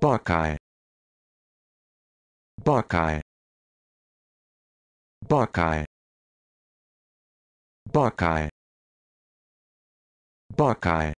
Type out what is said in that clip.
Buckeye Buckeye Buckeye Buckeye Buckeye